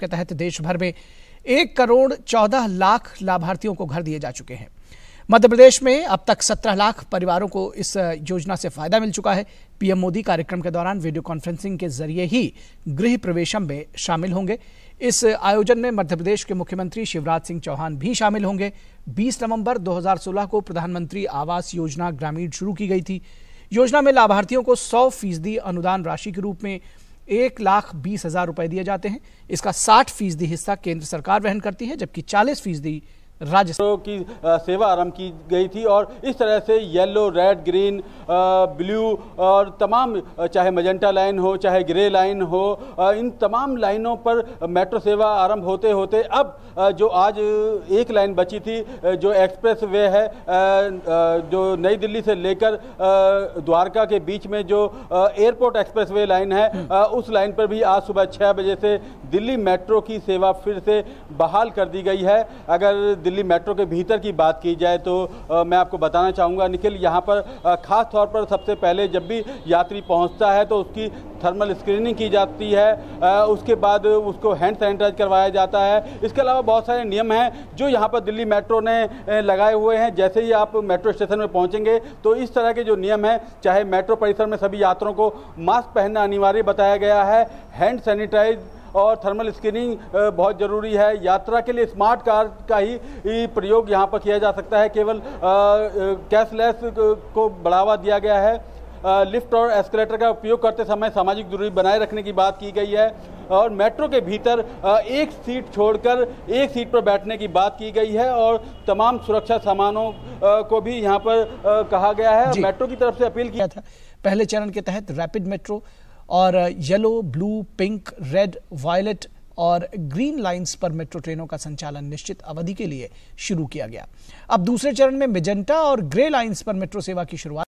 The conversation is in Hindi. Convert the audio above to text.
के तहत देश भर में एक करोड़ चौदह लाख लाभार्थियों को घर दिए जा चुके हैं मध्य प्रदेश में अब तक सत्रह लाख परिवारों को इस योजना से फायदा मिल चुका है पीएम मोदी कार्यक्रम के दौरान वीडियो कॉन्फ्रेंसिंग के जरिए ही गृह प्रवेशम में शामिल होंगे इस आयोजन में मध्य प्रदेश के मुख्यमंत्री शिवराज सिंह चौहान भी शामिल होंगे 20 नवंबर 2016 को प्रधानमंत्री आवास योजना ग्रामीण शुरू की गई थी योजना में लाभार्थियों को सौ फीसदी अनुदान राशि के रूप में एक लाख बीस हजार रुपए दिए जाते हैं इसका साठ फीसदी हिस्सा केंद्र सरकार वहन करती है जबकि चालीस फीसदी राज्य की सेवा आरंभ की गई थी और इस तरह से येलो रेड ग्रीन ब्लू और तमाम चाहे मजेंटा लाइन हो चाहे ग्रे लाइन हो इन तमाम लाइनों पर मेट्रो सेवा आरंभ होते होते अब जो आज एक लाइन बची थी जो एक्सप्रेस वे है जो नई दिल्ली से लेकर द्वारका के बीच में जो एयरपोर्ट एक्सप्रेस वे लाइन है उस लाइन पर भी आज सुबह छः बजे से दिल्ली मेट्रो की सेवा फिर से बहाल कर दी गई है अगर दिल्ली मेट्रो के भीतर की बात की जाए तो आ, मैं आपको बताना चाहूँगा निखिल यहाँ पर ख़ास तौर पर सबसे पहले जब भी यात्री पहुँचता है तो उसकी थर्मल स्क्रीनिंग की जाती है आ, उसके बाद उसको हैंड सैनिटाइज करवाया जाता है इसके अलावा बहुत सारे नियम हैं जो यहाँ पर दिल्ली मेट्रो ने लगाए हुए हैं जैसे ही आप मेट्रो स्टेशन में पहुँचेंगे तो इस तरह के जो नियम हैं चाहे मेट्रो परिसर में सभी यात्रियों को मास्क पहनना अनिवार्य बताया गया है हैंड सैनिटाइज और थर्मल स्क्रीनिंग बहुत ज़रूरी है यात्रा के लिए स्मार्ट कार का ही प्रयोग यहाँ पर किया जा सकता है केवल कैशलेस को बढ़ावा दिया गया है लिफ्ट और एस्केलेटर का उपयोग करते समय सामाजिक दूरी बनाए रखने की बात की गई है और मेट्रो के भीतर एक सीट छोड़कर एक सीट पर बैठने की बात की गई है और तमाम सुरक्षा सामानों को भी यहाँ पर कहा गया है मेट्रो की तरफ से अपील किया था पहले चरण के तहत रैपिड मेट्रो और yellow blue pink red violet और ग्रीन लाइंस पर मेट्रो ट्रेनों का संचालन निश्चित अवधि के लिए शुरू किया गया अब दूसरे चरण में मेजेंटा और ग्रे लाइंस पर मेट्रो सेवा की शुरुआत